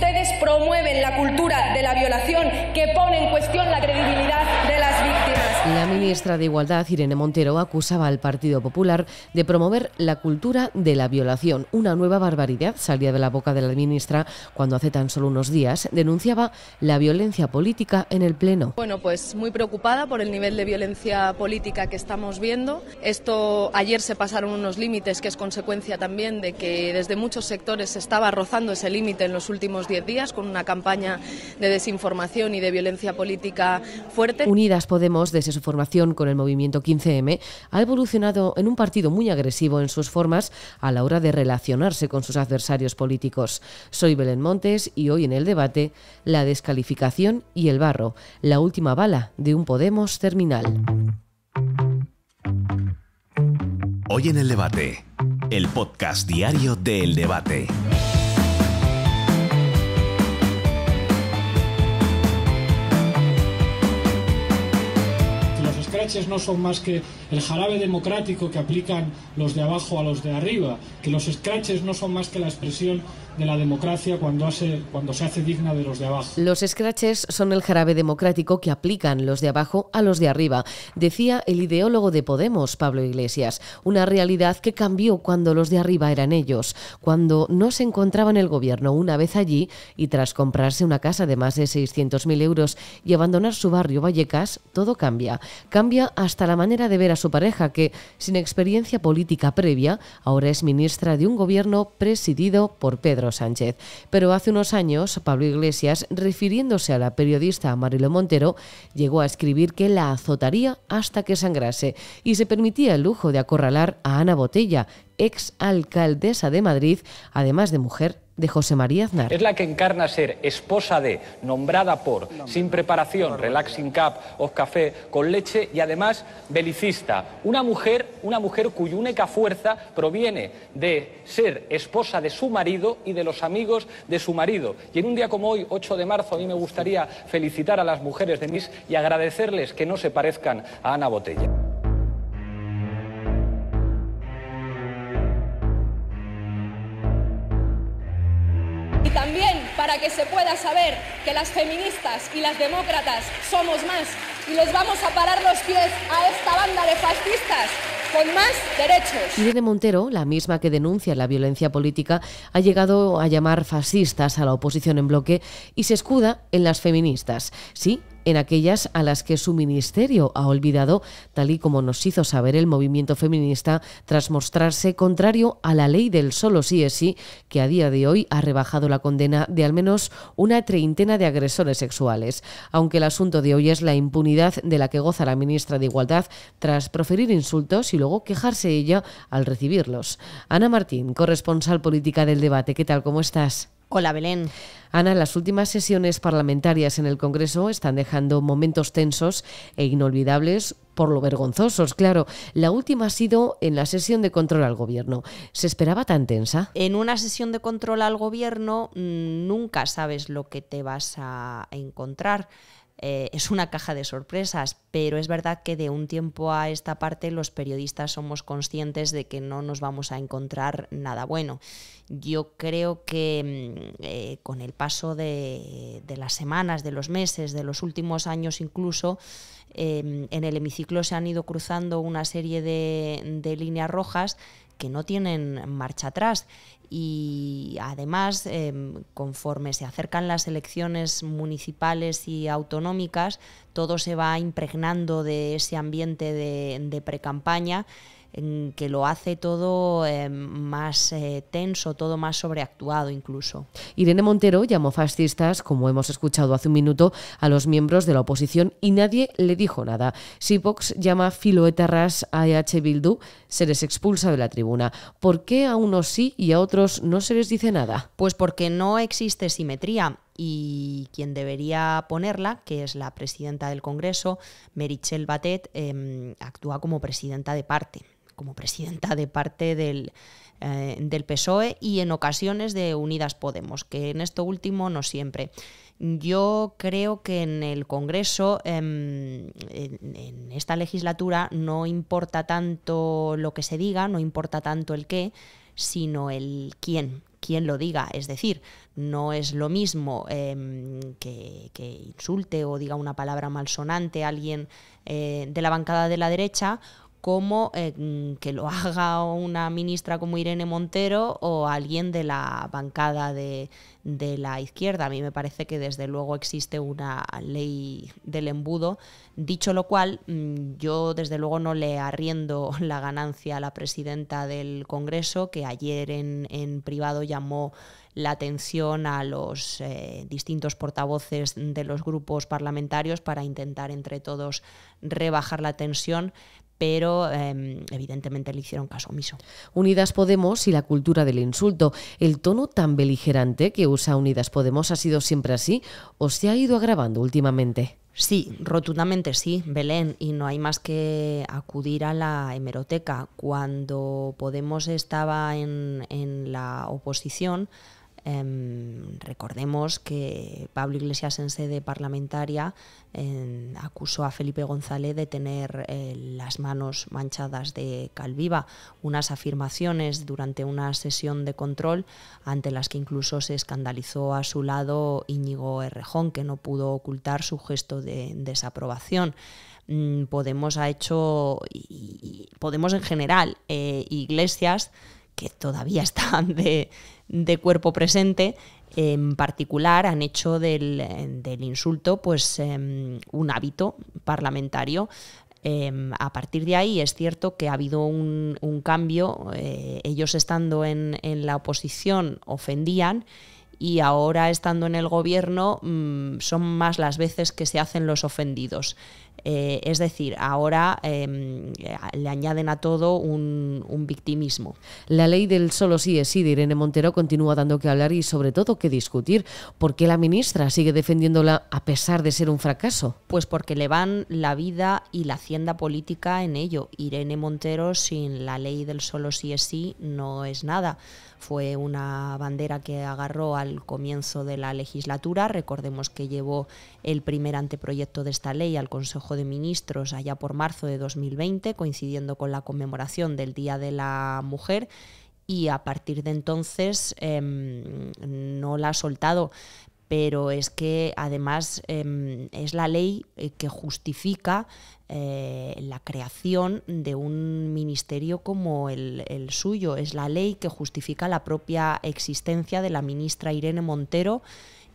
Ustedes promueven la cultura de la violación que pone en cuestión la credibilidad de las víctimas. La ministra de Igualdad, Irene Montero, acusaba al Partido Popular de promover la cultura de la violación. Una nueva barbaridad salía de la boca de la ministra cuando hace tan solo unos días denunciaba la violencia política en el Pleno. Bueno, pues muy preocupada por el nivel de violencia política que estamos viendo. Esto ayer se pasaron unos límites que es consecuencia también de que desde muchos sectores se estaba rozando ese límite en los últimos diez días con una campaña de desinformación y de violencia política fuerte. Unidas Podemos de formación con el movimiento 15M, ha evolucionado en un partido muy agresivo en sus formas a la hora de relacionarse con sus adversarios políticos. Soy Belén Montes y hoy en el debate, la descalificación y el barro, la última bala de un Podemos terminal. Hoy en el debate, el podcast diario del El debate. no son más que el jarabe democrático que aplican los de abajo a los de arriba, que los scratches no son más que la expresión de la democracia cuando, hace, cuando se hace digna de los de abajo. Los scratches son el jarabe democrático que aplican los de abajo a los de arriba, decía el ideólogo de Podemos, Pablo Iglesias, una realidad que cambió cuando los de arriba eran ellos, cuando no se encontraban el gobierno una vez allí y tras comprarse una casa de más de 600.000 euros y abandonar su barrio Vallecas, todo cambia. Cambia hasta la manera de ver a su pareja, que, sin experiencia política previa, ahora es ministra de un gobierno presidido por Pedro Sánchez. Pero hace unos años, Pablo Iglesias, refiriéndose a la periodista Marilo Montero, llegó a escribir que la azotaría hasta que sangrase y se permitía el lujo de acorralar a Ana Botella, ex alcaldesa de Madrid, además de mujer de José María Aznar. Es la que encarna ser esposa de, nombrada por, sin preparación, relaxing cup of café con leche y además belicista. Una mujer, una mujer cuya única fuerza proviene de ser esposa de su marido y de los amigos de su marido. Y en un día como hoy, 8 de marzo, a mí me gustaría felicitar a las mujeres de MIS y agradecerles que no se parezcan a Ana Botella. se pueda saber que las feministas y las demócratas somos más y les vamos a parar los pies a esta banda de fascistas con más derechos. Irene Montero, la misma que denuncia la violencia política, ha llegado a llamar fascistas a la oposición en bloque y se escuda en las feministas. Sí, en aquellas a las que su ministerio ha olvidado, tal y como nos hizo saber el movimiento feminista tras mostrarse contrario a la ley del solo sí es sí, que a día de hoy ha rebajado la condena de al menos una treintena de agresores sexuales. Aunque el asunto de hoy es la impunidad de la que goza la ministra de Igualdad tras proferir insultos y luego quejarse ella al recibirlos. Ana Martín, corresponsal política del debate, ¿qué tal? ¿Cómo estás? Hola, Belén. Ana, las últimas sesiones parlamentarias en el Congreso están dejando momentos tensos e inolvidables por lo vergonzosos, claro. La última ha sido en la sesión de control al gobierno. ¿Se esperaba tan tensa? En una sesión de control al gobierno mm, nunca sabes lo que te vas a encontrar. Eh, es una caja de sorpresas, pero es verdad que de un tiempo a esta parte los periodistas somos conscientes de que no nos vamos a encontrar nada bueno. Yo creo que mm, eh, con el paso de, las semanas, de los meses, de los últimos años incluso, em, en el hemiciclo se han ido cruzando una serie de, de líneas rojas que no tienen marcha atrás. Y además, em, conforme se acercan las elecciones municipales y autonómicas, todo se va impregnando de ese ambiente de, precampaña que lo hace todo eh, más eh, tenso, todo más sobreactuado incluso. Irene Montero llamó fascistas, como hemos escuchado hace un minuto, a los miembros de la oposición y nadie le dijo nada. Si Vox llama filoetarras a EH Bildu, se les expulsa de la tribuna. ¿Por qué a unos sí y a otros no se les dice nada? Pues porque no existe simetría y quien debería ponerla, que es la presidenta del Congreso, Merichel Batet, em, actúa como presidenta de parte como presidenta de parte del, eh, PSOE y en ocasiones de Unidas Podemos, que en esto último no siempre. Yo creo que en el Congreso, em, en, esta legislatura, no importa tanto lo que se diga, no importa tanto el qué, sino el quién, quién lo diga. Es decir, no es lo mismo em, que, insulte o diga una palabra malsonante a alguien eh, de la bancada de la derecha como eh, mm, que lo haga una ministra como Irene Montero o alguien de la bancada de, la izquierda. A mí me parece que desde luego existe una ley del embudo, dicho lo cual, mm, yo desde luego no le arriendo la ganancia a la presidenta del Congreso, que ayer en, privado llamó la atención a los eh, distintos portavoces de los grupos parlamentarios para intentar entre todos rebajar la tensión, pero em, evidentemente le hicieron caso omiso. Unidas Podemos y la cultura del insulto. ¿El tono tan beligerante que usa Unidas Podemos ha sido siempre así o se ha ido agravando últimamente? Sí, rotundamente sí, Belén, y no hay más que acudir a la hemeroteca. Cuando Podemos estaba en, en la oposición, Em, recordemos que Pablo Iglesias en sede parlamentaria acusó a Felipe González de tener eh, las manos manchadas de calviva, unas afirmaciones durante una sesión de control ante las que incluso se escandalizó a su lado Íñigo Errejón, que no pudo ocultar su gesto de desaprobación. Mm, Podemos ha hecho, y Podemos en general, eh, Iglesias que todavía están de, cuerpo presente, en particular han hecho del, insulto pues, em, un hábito parlamentario. Em, a partir de ahí es cierto que ha habido un, cambio. Eh, ellos estando en, la oposición ofendían y ahora estando en el gobierno mm, son más las veces que se hacen los ofendidos. Eh, es decir, ahora em, eh, le añaden a todo un, un, victimismo. La ley del solo sí es sí de Irene Montero continúa dando que hablar y sobre todo que discutir. ¿Por qué la ministra sigue defendiéndola a pesar de ser un fracaso? Pues porque le van la vida y la hacienda política en ello. Irene Montero sin la ley del solo sí es sí no es nada. Fue una bandera que agarró al comienzo de la legislatura. Recordemos que llevó el primer anteproyecto de esta ley al Consejo de Ministros allá por marzo de 2020, coincidiendo con la conmemoración del Día de la Mujer, y a partir de entonces em, no la ha soltado. Pero es que además em, es la ley eh, que justifica eh, la creación de un ministerio como el suyo. Es la ley que justifica la propia existencia de la ministra Irene Montero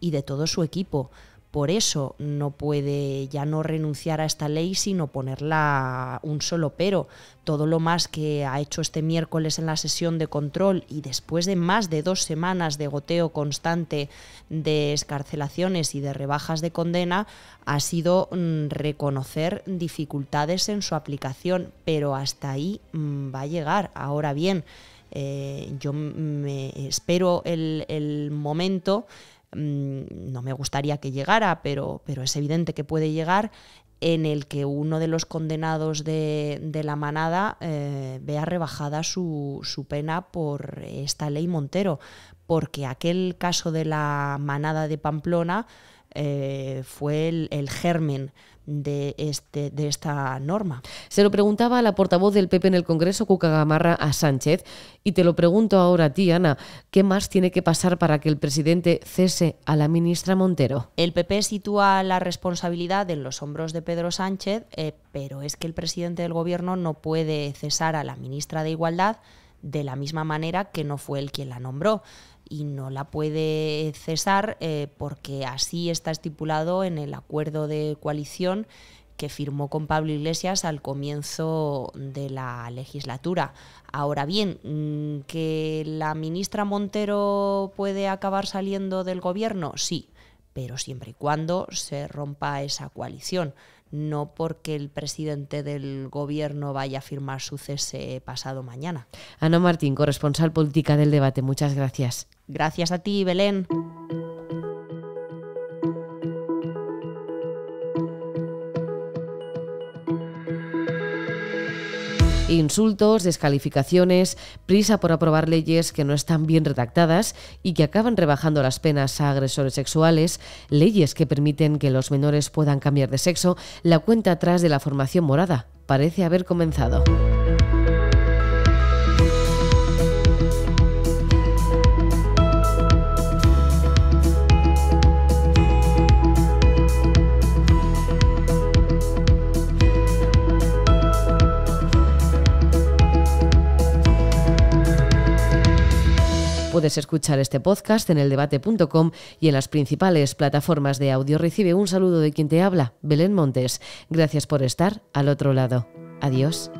y de todo su equipo por eso no puede ya no renunciar a esta ley, sino ponerla un solo pero. Todo lo más que ha hecho este miércoles en la sesión de control y después de más de dos semanas de goteo constante de escarcelaciones y de rebajas de condena, ha sido mm, reconocer dificultades en su aplicación, pero hasta ahí mm, va a llegar. Ahora bien, eh, yo me espero el momento Mm, no me gustaría que llegara, pero, pero es evidente que puede llegar, en el que uno de los condenados de, de la manada eh, vea rebajada su, su, pena por esta ley Montero, porque aquel caso de la manada de Pamplona eh, fue el, el germen este, de, esta norma. Se lo preguntaba a la portavoz del PP en el Congreso, Cucagamarra a Sánchez, y te lo pregunto ahora a ti, Ana, ¿qué más tiene que pasar para que el presidente cese a la ministra Montero? El PP sitúa la responsabilidad en los hombros de Pedro Sánchez, eh, pero es que el presidente del Gobierno no puede cesar a la ministra de Igualdad de la misma manera que no fue él quien la nombró y no la puede cesar eh, porque así está estipulado en el acuerdo de coalición que firmó con Pablo Iglesias al comienzo de la legislatura. Ahora bien, mm, ¿que la ministra Montero puede acabar saliendo del gobierno? Sí, pero siempre y cuando se rompa esa coalición no porque el presidente del gobierno vaya a firmar su cese pasado mañana. Ana Martín, corresponsal política del debate, muchas gracias. Gracias a ti, Belén. Insultos, descalificaciones, prisa por aprobar leyes que no están bien redactadas y que acaban rebajando las penas a agresores sexuales, leyes que permiten que los menores puedan cambiar de sexo, la cuenta atrás de la formación morada parece haber comenzado. escuchar este podcast en eldebate.com y en las principales plataformas de audio. Recibe un saludo de quien te habla, Belén Montes. Gracias por estar al otro lado. Adiós.